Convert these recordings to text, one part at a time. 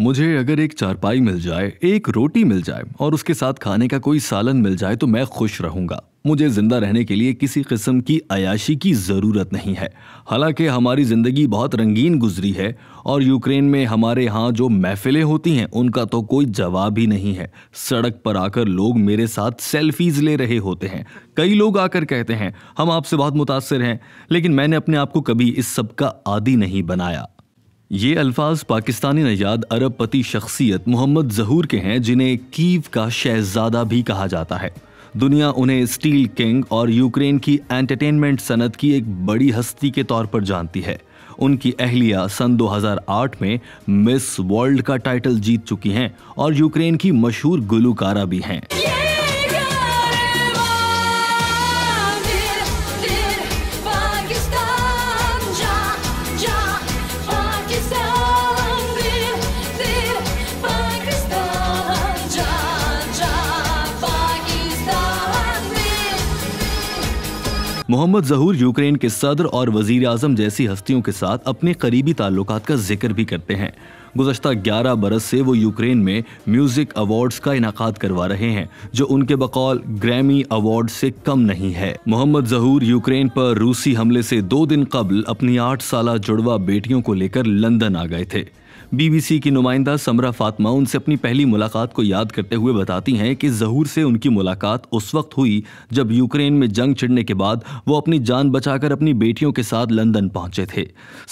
मुझे अगर एक चारपाई मिल जाए एक रोटी मिल जाए और उसके साथ खाने का कोई सालन मिल जाए तो मैं खुश रहूंगा मुझे ज़िंदा रहने के लिए किसी किस्म की अयाशी की ज़रूरत नहीं है हालांकि हमारी ज़िंदगी बहुत रंगीन गुजरी है और यूक्रेन में हमारे यहाँ जो महफिलें होती हैं उनका तो कोई जवाब ही नहीं है सड़क पर आकर लोग मेरे साथ सेल्फीज़ ले रहे होते हैं कई लोग आकर कहते हैं हम आपसे बहुत मुतासर हैं लेकिन मैंने अपने आप को कभी इस सब का आदि नहीं बनाया ये अल्फाज पाकिस्तानी नजाद अरब पति शख्सियत मोहम्मद जहूर के हैं जिन्हें कीव का शहजादा भी कहा जाता है दुनिया उन्हें स्टील किंग और यूक्रेन की एंटरटेनमेंट सनत की एक बड़ी हस्ती के तौर पर जानती है उनकी अहलिया सन 2008 में मिस वर्ल्ड का टाइटल जीत चुकी हैं और यूक्रेन की मशहूर गुलकारा भी हैं yeah! मोहम्मद जहूर यूक्रेन के सदर और वजीर आजम जैसी हस्तियों के साथ अपने करीबी ताल्लुक का जिक्र भी करते हैं गुजशत 11 बरस से वो यूक्रेन में म्यूज़िक अवार्ड्स का इनका करवा रहे हैं जो उनके बकौल ग्रैमी अवार्ड से कम नहीं है मोहम्मद जहूर यूक्रेन पर रूसी हमले से दो दिन कबल अपनी आठ साल जुड़वा बेटियों को लेकर लंदन आ गए थे बीबीसी की नुमाइंदा समरा फातमा उनसे अपनी पहली मुलाकात को याद करते हुए बताती हैं कि जहूर से उनकी मुलाकात उस वक्त हुई जब यूक्रेन में जंग छिड़ने के बाद वो अपनी जान बचाकर अपनी बेटियों के साथ लंदन पहुंचे थे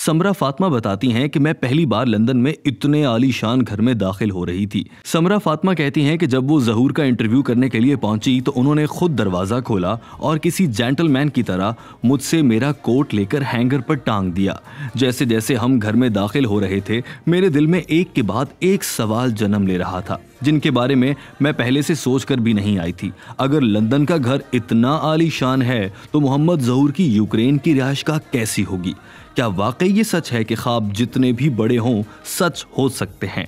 समरा फातमा बताती हैं कि मैं पहली बार लंदन में इतने आलीशान घर में दाखिल हो रही थी समरा फातमा कहती हैं कि जब वो जहूर का इंटरव्यू करने के लिए पहुंची तो उन्होंने खुद दरवाज़ा खोला और किसी जेंटलमैन की तरह मुझसे मेरा कोट लेकर हैंगर पर टांग दिया जैसे जैसे हम घर में दाखिल हो रहे थे मेरे मेरे दिल में एक के बाद एक सवाल जन्म ले रहा था जिनके बारे में मैं पहले से सोचकर भी नहीं आई थी अगर लंदन का घर इतना आलीशान है तो मोहम्मद जहूर की यूक्रेन की रिहाइश का कैसी होगी क्या वाकई ये सच है कि ख्वाब जितने भी बड़े हों सच हो सकते हैं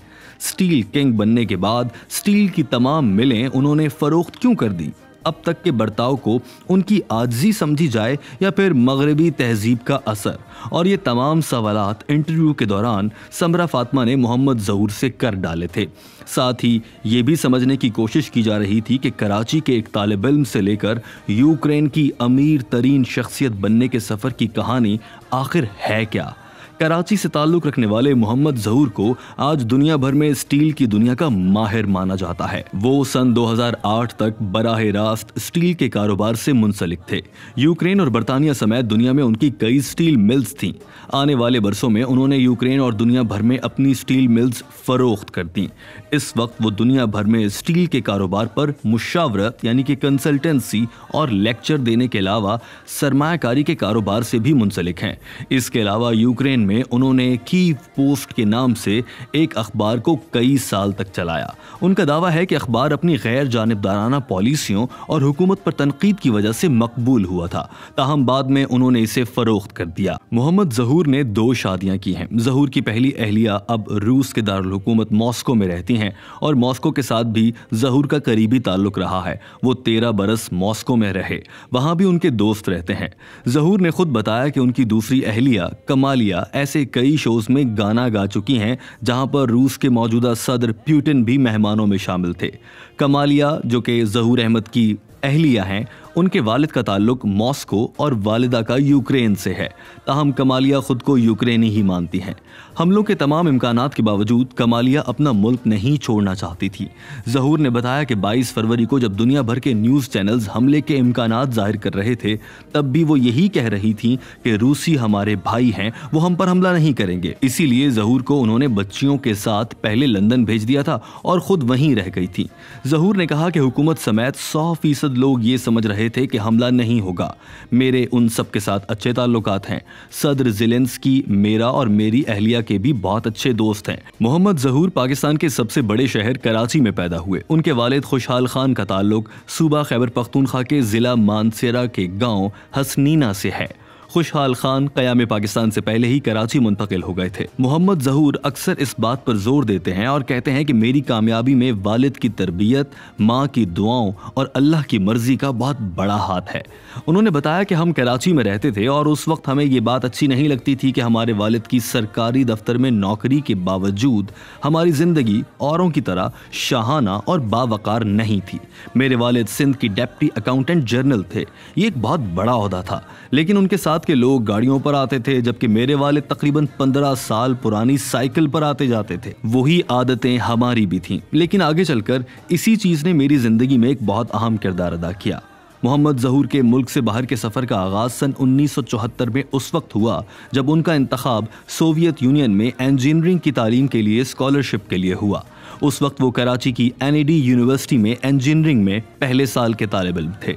स्टील किंग बनने के बाद स्टील की तमाम मिलें उन्होंने फरोख्त क्यों कर दी अब तक के बर्ताव को उनकी आजी समझी जाए या फिर मगरबी तहजीब का असर और ये तमाम सवाल इंटरव्यू के दौरान समरा फातमा ने मोहम्मद जहूर से कर डाले थे साथ ही ये भी समझने की कोशिश की जा रही थी कि कराची के एक तालब इम से लेकर यूक्रेन की अमीर तरीन शख्सियत बनने के सफ़र की कहानी आखिर है क्या कराची से ताल्लुक रखने वाले मोहम्मद जहूर को आज दुनिया भर में स्टील की दुनिया का माहिर माना जाता है वो सन 2008 तक बराह रास्त स्टील के कारोबार से मुंसलिक थे यूक्रेन और बरतानिया समेत दुनिया में उनकी कई स्टील मिल्स थीं आने वाले बरसों में उन्होंने यूक्रेन और दुनिया भर में अपनी स्टील मिल्स फरोख्त कर दी इस वक्त वो दुनिया भर में स्टील के कारोबार पर मुशावरत यानी कि कंसल्टेंसी और लेक्चर देने के अलावा सरमाकारी के कारोबार से भी मुंसलिक हैं इसके अलावा यूक्रेन में उन्होंने की पोस्ट के नाम से एक अखबार को कई साल तक चलाया उनका दावा है कि अखबार अपनी गैर जानबदाराना पॉलिसियों और हुकूमत पर तनकीद की वजह से मकबूल हुआ था ताहम बाद में उन्होंने इसे फरोख्त कर दिया मोहम्मद जहूर ने दो शादियां की हैं जहूर की पहली अहलिया अब रूस के दारकूमत मॉस्को में रहती हैं और मॉस्को के साथ भी जहूर का करीबी ताल्लुक रहा है वो तेरह बरस मॉस्को में रहे वहाँ भी उनके दोस्त रहते हैं जहूर ने खुद बताया कि उनकी दूसरी अहलिया कमालिया ऐसे कई शोज में गाना गा चुकी हैं जहां पर रूस के मौजूदा सदर प्यूटिन भी मेहमानों में शामिल थे कमालिया जो कि जहूर अहमद की अहलिया हैं उनके वालिद का ताल्लुक मॉस्को और वालिदा का यूक्रेन से है ताहम कमालिया खुद को यूक्रेनी ही मानती हैं हमलों के तमाम इम्कान के बावजूद कमालिया अपना मुल्क नहीं छोड़ना चाहती थी जहूर ने बताया कि 22 फरवरी को जब दुनिया भर के न्यूज़ चैनल्स हमले के इम्कान जाहिर कर रहे थे तब भी वो यही कह रही थी कि रूसी हमारे भाई हैं वो हम पर हमला नहीं करेंगे इसीलिए जहूर को उन्होंने बच्चियों के साथ पहले लंदन भेज दिया था और खुद वहीं रह गई थी जहूर ने कहा कि हुकूमत समेत सौ फीसद लोग ये समझ रहे रहे थे कि हमला नहीं होगा मेरे उन सब के साथ अच्छे ताल्लुक हैं सदर जिलेंस की मेरा और मेरी अहलिया के भी बहुत अच्छे दोस्त हैं मोहम्मद जहूर पाकिस्तान के सबसे बड़े शहर कराची में पैदा हुए उनके वालिद खुशहाल खान का ताल्लुक सूबा खैबर पख्तूनख्वा के ज़िला मानसेरा के गाँव हसनीना से है खुशहाल खान कयाम पाकिस्तान से पहले ही कराची मुंतकिल हो गए थे मोहम्मद जहूर अक्सर इस बात पर जोर देते हैं और कहते हैं कि मेरी कामयाबी में वालिद की तरबियत माँ की दुआओं और अल्लाह की मर्जी का बहुत बड़ा हाथ है उन्होंने बताया कि हम कराची में रहते थे और उस वक्त हमें ये बात अच्छी नहीं लगती थी कि हमारे वालिद की सरकारी दफ्तर में नौकरी के बावजूद हमारी ज़िंदगी औरों की तरह शाहाना और बावकार नहीं थी मेरे वालिद सिंध की डेप्टी अकाउंटेंट जनरल थे ये एक बहुत बड़ा अहदा था लेकिन उनके साथ साथ के लोग गाड़ियों पर आते थे जबकि मेरे वाले तकरीबन पंद्रह साल पुरानी साइकिल पर आते जाते थे वही आदतें हमारी भी थी लेकिन आगे चलकर इसी चीज ने मेरी जिंदगी में एक बहुत अहम किरदार अदा किया मोहम्मद जहूर के मुल्क से बाहर के सफ़र का आगाज़ सन 1974 में उस वक्त हुआ जब उनका इंतखब सोवियत यूनियन में इंजीनियरिंग की तालीम के लिए स्कॉलरशिप के लिए हुआ उस वक्त वो कराची की एन यूनिवर्सिटी में इंजीनियरिंग में पहले साल के तालब इम थे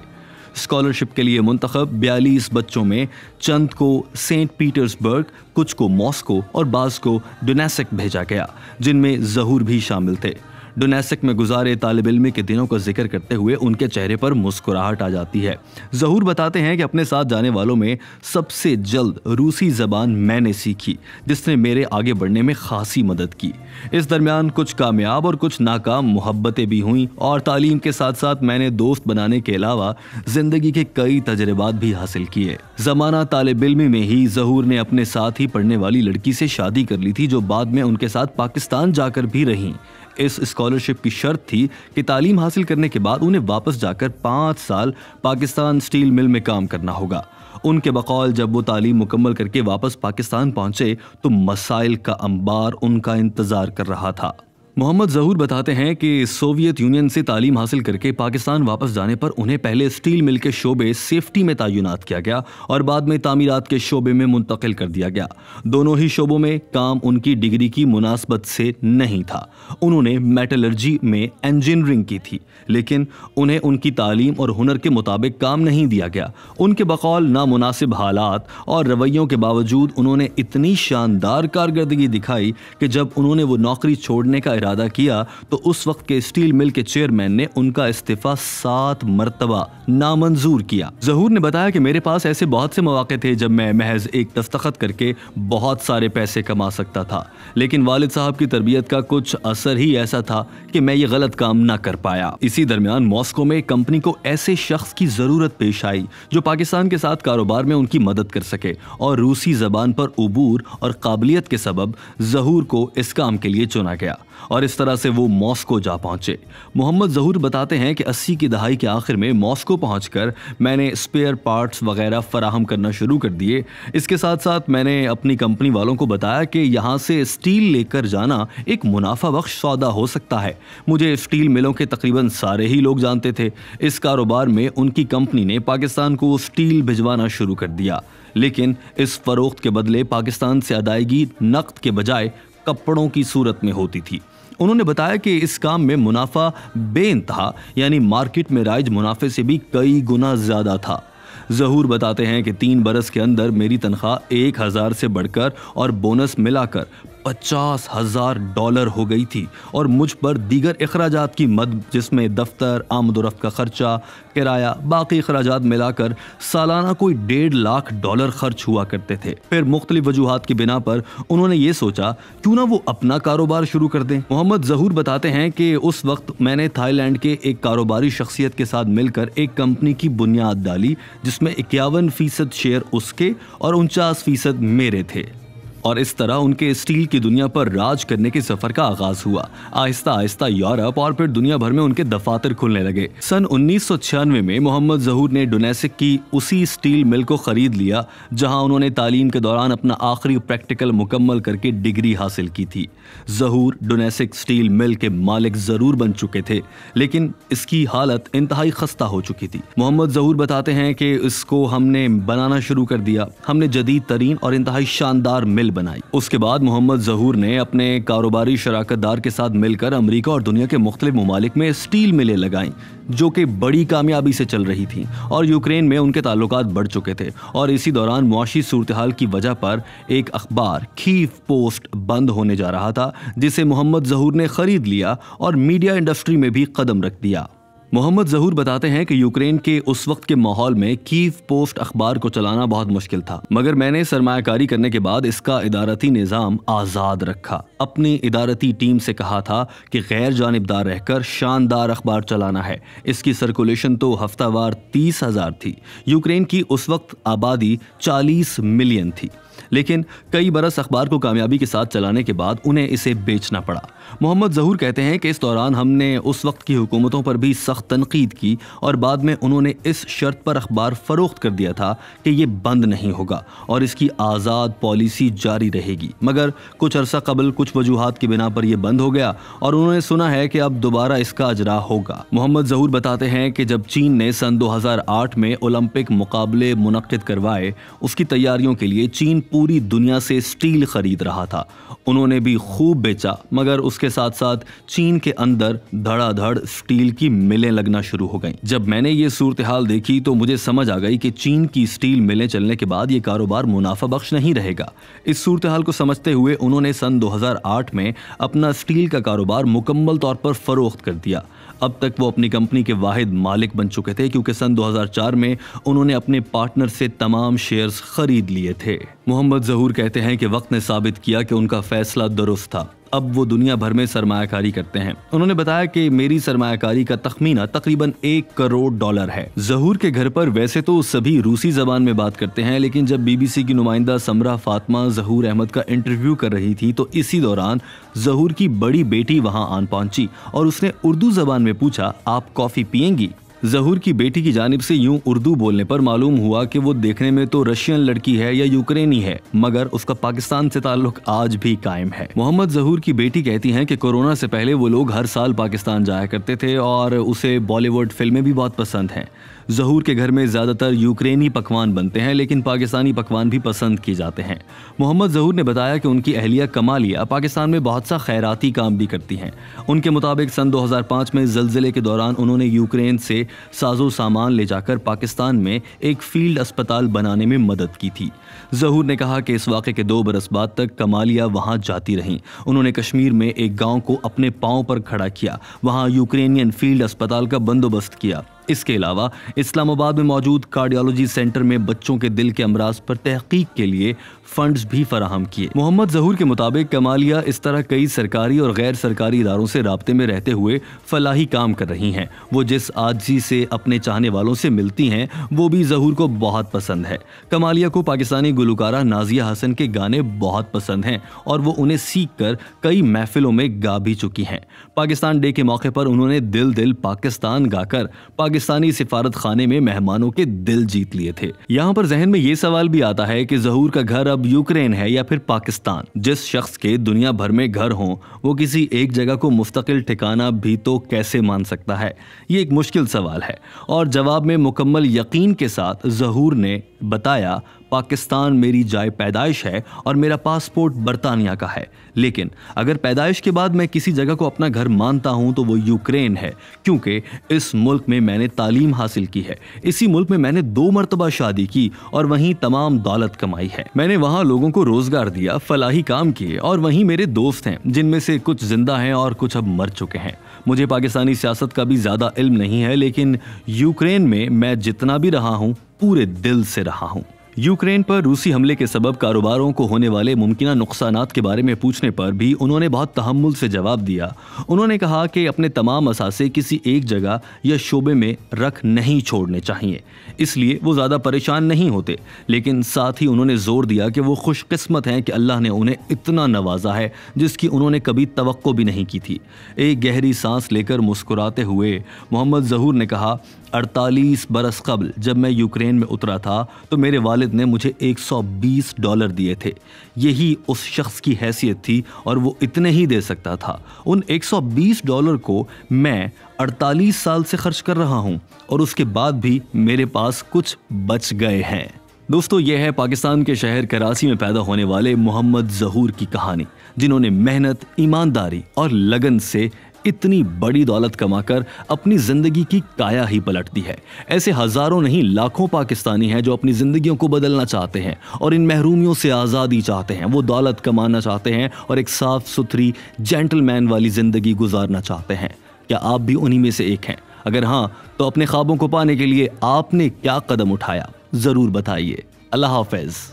स्कॉलरशिप के लिए मुंतखब बयालीस बच्चों में चंद को सेंट पीटर्सबर्ग कुछ को मॉस्को और बाज को डोनेसिक भेजा गया जिनमें जहूर भी शामिल थे डोनेसिक में गुजारे तालब इलमी के दिनों का जिक्र करते हुए उनके चेहरे पर मुस्कुराहट आ जाती है जहूर बताते हैं कि अपने साथ जाने वालों में सबसे जल्द रूसी जबान मैंने सीखी जिसने मेरे आगे बढ़ने में खासी मदद की इस दरमियान कुछ कामयाब और कुछ नाकाम मोहब्बतें भी हुई और तालीम के साथ साथ मैंने दोस्त बनाने के अलावा ज़िंदगी के कई तजर्बात भी हासिल किए ज़माना तालब इलमी में ही जहूर ने अपने साथ ही पढ़ने वाली लड़की से शादी कर ली थी जो बाद में उनके साथ पाकिस्तान जाकर भी रही इस स्कॉलरशिप की शर्त थी कि तालीम हासिल करने के बाद उन्हें वापस जाकर पाँच साल पाकिस्तान स्टील मिल में काम करना होगा उनके बकौल जब वो तालीम मुकम्मल करके वापस पाकिस्तान पहुंचे तो मसाइल का अंबार उनका इंतज़ार कर रहा था मोहम्मद जहूर बताते हैं कि सोवियत यूनियन से तालीम हासिल करके पाकिस्तान वापस जाने पर उन्हें पहले स्टील मिल के शोबे सेफ्टी में तयनत किया गया और बाद में तामीरात के शोबे में मुंतकिल कर दिया गया दोनों ही शोबों में काम उनकी डिग्री की मुनासबत से नहीं था उन्होंने मेटलर्जी में इंजीनियरिंग की थी लेकिन उन्हें उनकी तालीम और हुनर के मुताबिक काम नहीं दिया गया उनके बकौल नामनासिब हालात और रवैयों के बावजूद उन्होंने इतनी शानदार कारदगी दिखाई कि जब उन्होंने वो नौकरी छोड़ने का इरादा किया तो उस वक्त के स्टील मिल के चेयरमैन ने उनका इस्तीफा सात मरतबा नामंजूर किया जहूर ने बताया कि मेरे पास ऐसे बहुत से मौके थे जब मैं महज एक दस्तखत करके बहुत सारे पैसे कमा सकता था लेकिन वालिद साहब की तरबियत का कुछ असर ही ऐसा था कि मैं ये गलत काम ना कर पाया इसी दरमियान मॉस्को में कंपनी को ऐसे शख्स की जरूरत पेश आई जो पाकिस्तान के साथ कारोबार में उनकी मदद कर सके और रूसी जबान पर अबूर और काबिलियत के सबब जहूर को इस काम के लिए चुना गया और इस तरह से वो मॉस्को जा पहुंचे मोहम्मद जहूर बताते हैं कि अस्सी की दहाई के आखिर में मॉस्को पहुंचकर मैंने स्पेयर पार्ट्स वगैरह फराहम करना शुरू कर दिए इसके साथ साथ मैंने अपनी कंपनी वालों को बताया कि यहाँ से स्टील लेकर जाना एक मुनाफा बख्श सौदा हो सकता है मुझे स्टील मिलों के तकरीबन सारे ही लोग जानते थे इस कारोबार में उनकी कंपनी ने पाकिस्तान को स्टील भिजवाना शुरू कर दिया लेकिन इस फरोख्त के बदले पाकिस्तान से अदायगी नकद के बजाय कपड़ों की सूरत में होती थी उन्होंने बताया कि इस काम में मुनाफा बे यानी मार्केट में राइज मुनाफे से भी कई गुना ज़्यादा था जहूर बताते हैं कि तीन बरस के अंदर मेरी तनख्वाह एक हज़ार से बढ़कर और बोनस मिलाकर पचास हजार डॉलर हो गई थी और मुझ पर दीगर अखराज की मद जिसमें दफ्तर आमदोरफ्त का खर्चा किराया बाकी अखराज मिलाकर सालाना कोई डेढ़ लाख डॉलर खर्च हुआ करते थे फिर मुख्तलिफ वजूहत की बिना पर उन्होंने ये सोचा क्यों ना वो अपना कारोबार शुरू कर दें मोहम्मद जहूर बताते हैं कि उस वक्त मैंने थाईलैंड के एक कारोबारी शख्सियत के साथ मिलकर एक कंपनी की बुनियाद डाली जिसमें इक्यावन फीसद शेयर उसके और उनचास फीसद मेरे थे और इस तरह उनके स्टील की दुनिया पर राज करने के सफर का आगाज हुआ आहिस्ता आहिस्ता यूरोप और फिर दुनिया भर में उनके दफातर खुलने लगे सन उन्नीस में मोहम्मद जहूर ने डोनेसिक की उसी स्टील मिल को खरीद लिया जहाँ उन्होंने तालीम के दौरान अपना आखिरी प्रैक्टिकल मुकम्मल करके डिग्री हासिल की थी जहूर डोनेसिक स्टील मिल के मालिक जरूर बन चुके थे लेकिन इसकी हालत इंतहाई खस्ता हो चुकी थी मोहम्मद जहूर बताते हैं कि इसको हमने बनाना शुरू कर दिया हमने जदीद तरीन और इंतहाई शानदार मिल बनाई उसके बाद मोहम्मद जहूर ने अपने कारोबारी शराकत दार के साथ मिलकर अमरीका और दुनिया के मुख्तलिफ ममालिक में स्टील मिलें लगाई जो कि बड़ी कामयाबी से चल रही थी और यूक्रेन में उनके ताल्लुक बढ़ चुके थे और इसी दौरान मुआशी सूरत हाल की वजह पर एक अखबार खीफ पोस्ट बंद होने जा रहा था जिसे मोहम्मद जहूर ने खरीद लिया और मीडिया इंडस्ट्री में भी कदम रख दिया मोहम्मद जहूर बताते हैं कि यूक्रेन के उस वक्त के माहौल में कीव पोस्ट अखबार को चलाना बहुत मुश्किल था मगर मैंने सरमाकारी करने के बाद इसका इदारती निज़ाम आज़ाद रखा अपनी इदारती टीम से कहा था कि गैर जानबदार रहकर शानदार अखबार चलाना है इसकी सर्कुलेशन तो हफ्तावार तीस हज़ार थी यूक्रेन की उस वक्त आबादी चालीस मिलियन थी लेकिन कई बरस अखबार को कामयाबी के साथ चलाने के बाद उन्हें इसे बेचना पड़ा मोहम्मद जहूर कहते हैं कि इस दौरान हमने उस वक्त की हुकूमतों पर भी सख्त तनकीद की और बाद में उन्होंने इस शर्त पर अखबार फ़रोख्त कर दिया था कि ये बंद नहीं होगा और इसकी आज़ाद पॉलिसी जारी रहेगी मगर कुछ अरसा कबल कुछ वजूहत की बिना पर यह बंद हो गया और उन्होंने सुना है कि अब दोबारा इसका अजरा होगा मोहम्मद जहूर बताते हैं कि जब चीन ने सन आठ में ओलंपिक मुकाबले मुनद करवाए उसकी तैयारियों के लिए चीन पूरी दुनिया से स्टील खरीद रहा था उन्होंने भी खूब बेचा मगर उसके साथ साथ चीन के अंदर धड़ाधड़ स्टील की मिलें लगना शुरू हो गईं। जब मैंने ये सूरत हाल देखी तो मुझे समझ आ गई कि चीन की स्टील मिलें चलने के बाद ये कारोबार मुनाफा बख्श नहीं रहेगा इस सूरत हाल को समझते हुए उन्होंने सन 2008 में अपना स्टील का कारोबार मुकम्मल तौर पर फरोख्त कर दिया अब तक वो अपनी कंपनी के वाहिद मालिक बन चुके थे क्योंकि सन 2004 में उन्होंने अपने पार्टनर से तमाम शेयर्स खरीद लिए थे मोहम्मद जहूर कहते हैं कि वक्त ने साबित किया कि उनका फैसला दुरुस्त था अब वो दुनिया भर में सरमाकारी करते हैं उन्होंने बताया कि मेरी सरमाकारी का तखमीना तकरीबन एक करोड़ डॉलर है जहूर के घर पर वैसे तो सभी रूसी जबान में बात करते हैं लेकिन जब बीबीसी की नुमाइंदा समरा फातमा जहूर अहमद का इंटरव्यू कर रही थी तो इसी दौरान जहूर की बड़ी बेटी वहाँ आन पहुंची और उसने उर्दू जबान में पूछा आप कॉफी पियेंगी जहूर की बेटी की जानब से यूं उर्दू बोलने पर मालूम हुआ कि वो देखने में तो रशियन लड़की है या यूक्रेनी है मगर उसका पाकिस्तान से ताल्लुक आज भी कायम है मोहम्मद जहूर की बेटी कहती है की कोरोना से पहले वो लोग हर साल पाकिस्तान जाया करते थे और उसे बॉलीवुड फिल्में भी बहुत पसंद हैं जहूर के घर में ज़्यादातर यूक्रेनी पकवान बनते हैं लेकिन पाकिस्तानी पकवान भी पसंद किए जाते हैं मोहम्मद जहूर ने बताया कि उनकी अहलिया कमालिया पाकिस्तान में बहुत सा खैराती काम भी करती हैं उनके मुताबिक सन 2005 में जलजिले के दौरान उन्होंने यूक्रेन से साजो सामान ले जाकर पाकिस्तान में एक फील्ड अस्पताल बनाने में मदद की थी जहूर ने कहा कि इस वाक़े के दो बरस बाद तक कमालिया वहाँ जाती रहीं उन्होंने कश्मीर में एक गाँव को अपने पाँव पर खड़ा किया वहाँ यूक्रेनियन फील्ड अस्पताल का बंदोबस्त किया इसके अलावा इस्लामाबाद में मौजूद कार्डियोलॉजी सेंटर में बच्चों के दिल के अमराज पर तहकीक के लिए फंड्स भी फराहम किए मोहम्मद जहूर के मुताबिक कमालिया इस तरह कई सरकारी और गैर सरकारी इदारों से रबते में रहते हुए फलाही काम कर रही हैं वो जिस आजी से अपने चाहने वालों से मिलती हैं वो भी जहूर को बहुत पसंद है कमालिया को पाकिस्तानी गुलकारा नाजिया हसन के गाने बहुत पसंद हैं और वो उन्हें सीख कर कई महफिलों में गा भी चुकी हैं पाकिस्तान डे के मौके पर उन्होंने दिल दिल पाकिस्तान गाकर पाकिस्तान पाकिस्तानी सिफारत खाने में मेहमानों के दिल जीत लिए थे यहाँ पर जहन में ये सवाल भी आता है कि जहूर का घर अब यूक्रेन है या फिर पाकिस्तान जिस शख्स के दुनिया भर में घर हों वो किसी एक जगह को मुस्तकिल ठिकाना भी तो कैसे मान सकता है ये एक मुश्किल सवाल है और जवाब में मुकम्मल यकीन के साथ जहूर ने बताया पाकिस्तान मेरी जाय पैदाइश है और मेरा पासपोर्ट बरतानिया का है लेकिन अगर पैदाइश के बाद मैं किसी जगह को अपना घर मानता हूँ तो वो यूक्रेन है क्योंकि इस मुल्क में मैंने तालीम हासिल की है इसी मुल्क में मैंने दो मरतबा शादी की और वहीं तमाम दौलत कमाई है मैंने वहाँ लोगों को रोजगार दिया फलाही काम किए और वहीं मेरे दोस्त हैं जिनमें से कुछ जिंदा हैं और कुछ अब मर चुके हैं मुझे पाकिस्तानी सियासत का भी ज़्यादा इल्म नहीं है लेकिन यूक्रेन में मैं जितना भी रहा हूँ पूरे दिल से रहा हूँ यूक्रेन पर रूसी हमले के सबब कारोबारों को होने वाले मुमकिन नुकसान के बारे में पूछने पर भी उन्होंने बहुत तहमुल से जवाब दिया उन्होंने कहा कि अपने तमाम असासे किसी एक जगह या शोबे में रख नहीं छोड़ने चाहिए इसलिए वो ज़्यादा परेशान नहीं होते लेकिन साथ ही उन्होंने जोर दिया कि वो खुशकस्मत हैं कि अल्लाह ने उन्हें इतना नवाजा है जिसकी उन्होंने कभी तो भी नहीं की थी एक गहरी सांस लेकर मुस्कुराते हुए मोहम्मद जहूर ने कहा 48 बरस कबल जब मैं यूक्रेन में उतरा था तो मेरे वालिद ने मुझे 120 डॉलर दिए थे यही उस शख्स की हैसियत थी और वो इतने ही दे सकता था उन 120 डॉलर को मैं 48 साल से खर्च कर रहा हूँ और उसके बाद भी मेरे पास कुछ बच गए हैं दोस्तों यह है पाकिस्तान के शहर कराची में पैदा होने वाले मोहम्मद जहूर की कहानी जिन्होंने मेहनत ईमानदारी और लगन से इतनी बड़ी दौलत कमाकर अपनी जिंदगी की काया ही पलटती है ऐसे हजारों नहीं लाखों पाकिस्तानी हैं जो अपनी जिंदगियों को बदलना चाहते हैं और इन महरूमियों से आज़ादी चाहते हैं वो दौलत कमाना चाहते हैं और एक साफ सुथरी जेंटलमैन वाली जिंदगी गुजारना चाहते हैं क्या आप भी उन्हीं में से एक हैं अगर हाँ तो अपने ख्वाबों को पाने के लिए आपने क्या कदम उठाया ज़रूर बताइए अल्लाह हाफिज़